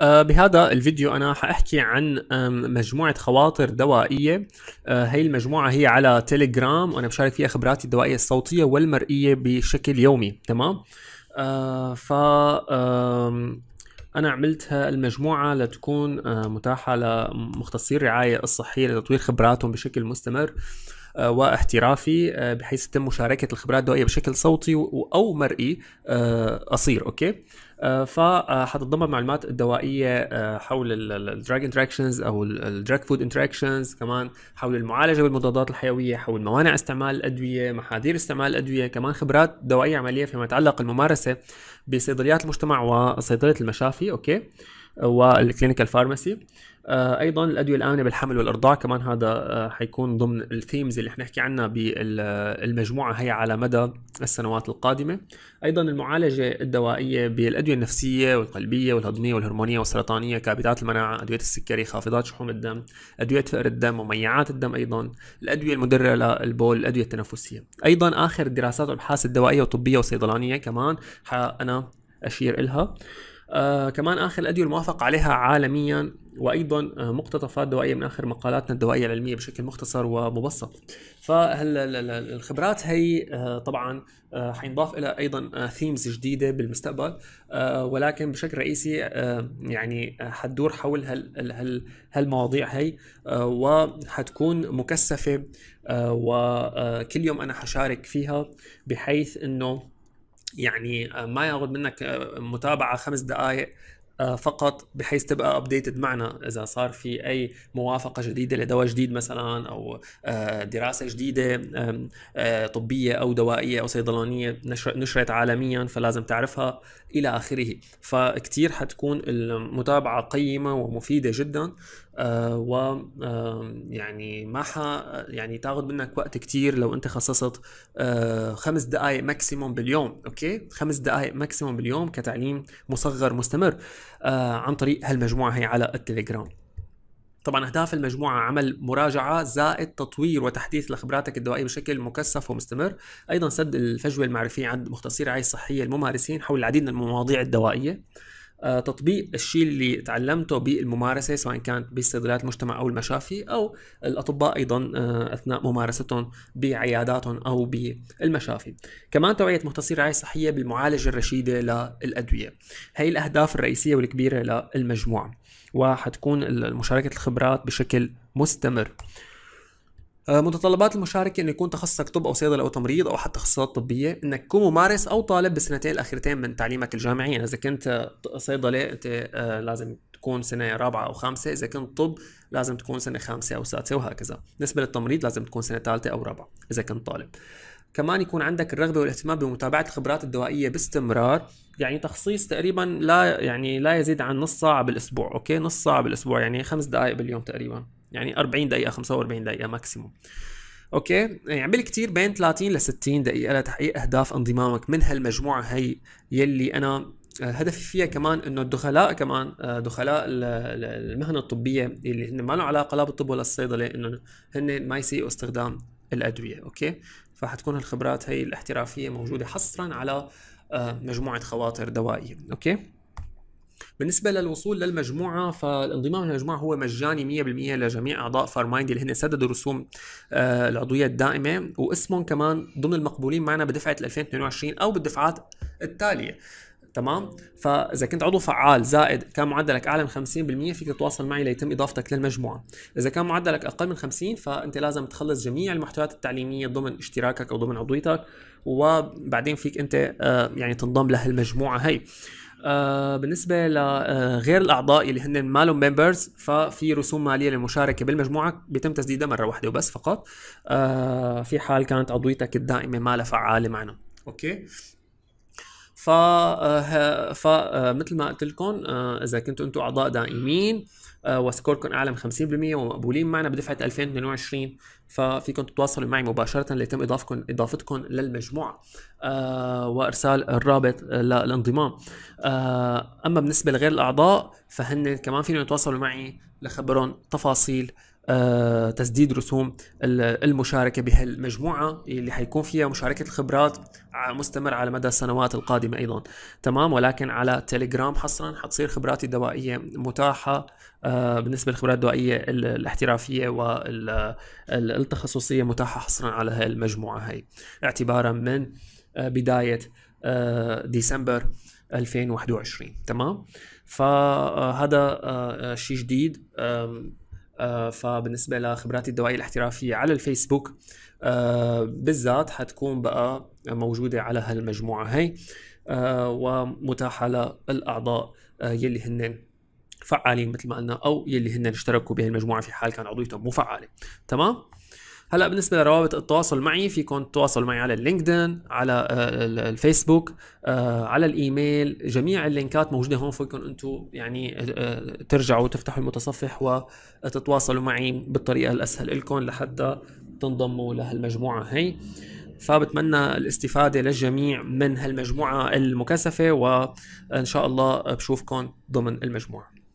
آه، بهذا الفيديو أنا حأحكي عن مجموعة خواطر دوائية هي آه، المجموعة هي على تيليجرام وأنا بشارك فيها خبراتي الدوائية الصوتية والمرئية بشكل يومي تمام آه، ف أنا عملت المجموعة لتكون متاحة لمختصي الرعاية الصحية لتطوير خبراتهم بشكل مستمر واحترافي بحيث تتم مشاركة الخبرات الدوائية بشكل صوتي أو مرئي قصير أوكي آه، فحتتضمن معلومات دوائيه آه، حول الدراج انتراكشنز او الدراج فود انتراكشنز كمان حول المعالجه بالمضادات الحيويه حول موانع استعمال الادويه محاذير استعمال الادويه كمان خبرات دوائيه عمليه فيما يتعلق الممارسه بصيدليات المجتمع وصيدله المشافي اوكي والكلينيكال آه، فارماسي ايضا الادويه الامنه بالحمل والارضاع كمان هذا آه، حيكون ضمن الثيمز اللي حنحكي عنها بالمجموعه هي على مدى السنوات القادمه ايضا المعالجه الدوائيه بالادويه النفسيه والقلبيه والهضميه والهرمونيه والسرطانيه كابتات المناعه ادويه السكري خافضات شحوم الدم ادويه فقر الدم مميعات الدم ايضا الادويه المدره للبول الادويه التنفسيه ايضا اخر الدراسات والابحاث الدوائيه والطبيه والصيدلانيه كمان انا اشير لها آه كمان اخر الادويه الموافق عليها عالميا وايضا آه، مقتطفات دوائيه من اخر مقالاتنا الدوائيه العلميه بشكل مختصر ومبسط. فالخبرات هي آه، طبعا آه، حينضاف لها ايضا ثيمز جديده بالمستقبل ولكن بشكل رئيسي يعني حتدور حول هالمواضيع هي وحتكون مكثفه وكل يوم انا حشارك فيها بحيث انه يعني آه، ما ياخذ منك آه، متابعه خمس دقائق آه، فقط بحيث تبقى ابديتد معنا اذا صار في اي موافقه جديده لدواء جديد مثلا او دراسه جديده طبيه او دوائيه او صيدلانيه نشرت عالميا فلازم تعرفها الى اخره فكتير حتكون المتابعه قيمه ومفيده جدا آه، و يعني ما ح يعني تاخذ منك وقت كتير لو انت خصصت آه، خمس دقائق ماكسيموم باليوم اوكي خمس دقائق ماكسيموم باليوم كتعليم مصغر مستمر آه، عن طريق هالمجموعه هي على التليجرام طبعا اهداف المجموعه عمل مراجعه زائد تطوير وتحديث لخبراتك الدوائيه بشكل مكثف ومستمر، ايضا سد الفجوه المعرفيه عند مختصي الرعايه الصحيه الممارسين حول العديد من المواضيع الدوائيه. آه، تطبيق الشيء اللي تعلمته بالممارسه سواء كانت بصيدليات المجتمع او المشافي او الاطباء ايضا آه، اثناء ممارستهم بعياداتهم او بالمشافي كمان توعيه مختصي رعايه صحيه بالمعالجه الرشيده للادويه هي الاهداف الرئيسيه والكبيره للمجموعه وحتكون مشاركه الخبرات بشكل مستمر آه، متطلبات المشاركة أن يكون تخصصك طب أو صيدلة أو تمريض أو حتى تخصصات طبية أنك تكون ممارس أو طالب بالسنتين الأخيرتين من تعليمك الجامعي يعني إذا كنت صيدلة أنت آه، لازم تكون سنة رابعة أو خامسة إذا كنت طب لازم تكون سنة خامسة أو سادسة وهكذا بالنسبة للتمريض لازم تكون سنة ثالثة أو رابعة إذا كنت طالب كمان يكون عندك الرغبه والاهتمام بمتابعه الخبرات الدوائيه باستمرار يعني تخصيص تقريبا لا يعني لا يزيد عن نص ساعه بالاسبوع اوكي نص ساعه بالاسبوع يعني خمس دقائق باليوم تقريبا يعني 40 دقيقه 45 دقيقه ماكسيموم اوكي يعني عمل كتير بين 30 ل 60 دقيقه لتحقيق اهداف انضمامك من هالمجموعه هي يلي انا آه، هدفي فيها كمان انه الدخلاء كمان آه، دخلاء المهنه الطبيه اللي هن ما لهم علاقه لا بالطب ولا الصيدله انه هن ما يسيئوا استخدام الادويه اوكي فحتكون هالخبرات هي الاحترافيه موجوده حصرا على آه، مجموعه خواطر دوائيه اوكي بالنسبه للوصول للمجموعه فالانضمام للمجموعه هو مجاني 100% لجميع اعضاء فارمايند اللي هن سددوا رسوم آه، العضويه الدائمه واسمهم كمان ضمن المقبولين معنا بدفعه 2022 او بالدفعات التاليه تمام فاذا كنت عضو فعال زائد كان معدلك اعلى من 50% فيك تتواصل معي ليتم اضافتك للمجموعه اذا كان معدلك اقل من 50 فانت لازم تخلص جميع المحتويات التعليميه ضمن اشتراكك او ضمن عضويتك وبعدين فيك انت آه، يعني تنضم لهالمجموعه هي آه، بالنسبه لغير آه، الاعضاء اللي هن مالهم ممبرز ففي رسوم ماليه للمشاركه بالمجموعه بيتم تسديدها مره واحده وبس فقط آه، في حال كانت عضويتك الدائمه ما لها فعاله معنا اوكي ف آه، فمثل آه، ما قلت لكم آه، اذا كنتوا انتم اعضاء دائمين وسكوركم اعلى من 50% ومقبولين معنا بدفعه 2022 ففيكم تتواصلوا معي مباشره ليتم اضافتكم اضافتكم للمجموعه وارسال الرابط للانضمام اما بالنسبه لغير الاعضاء فهن كمان فيهم يتواصلوا معي لخبرهم تفاصيل آه، تسديد رسوم المشاركه بهالمجموعه اللي حيكون فيها مشاركه الخبرات مستمر على مدى السنوات القادمه ايضا تمام ولكن على تيليجرام حصرا حتصير خبراتي الدوائيه متاحه آه، بالنسبه للخبرات الدوائيه الاحترافيه والتخصصيه متاحه حصرا على هالمجموعه هي اعتبارا من آه، بدايه ديسمبر 2021 تمام فهذا شيء جديد آه، فبالنسبة لخبراتي الدوائية الاحترافية على الفيسبوك آه، بالذات حتكون بقى موجودة على هالمجموعة هي آه، ومتاحة للأعضاء يلي هن فعالين مثل ما قلنا أو يلي هن اشتركوا بهالمجموعة في حال كان عضويتهم مو فعالة تمام؟ هلا بالنسبه لروابط التواصل معي فيكم تتواصلوا معي على اللينكدين على آه، الفيسبوك آه، على الايميل جميع اللينكات موجوده هون فيكم انتم يعني آه، ترجعوا تفتحوا المتصفح وتتواصلوا معي بالطريقه الاسهل لكم لحتى تنضموا لهالمجموعه هي فبتمنى الاستفادة للجميع من هالمجموعة المكثفة وإن شاء الله بشوفكم ضمن المجموعة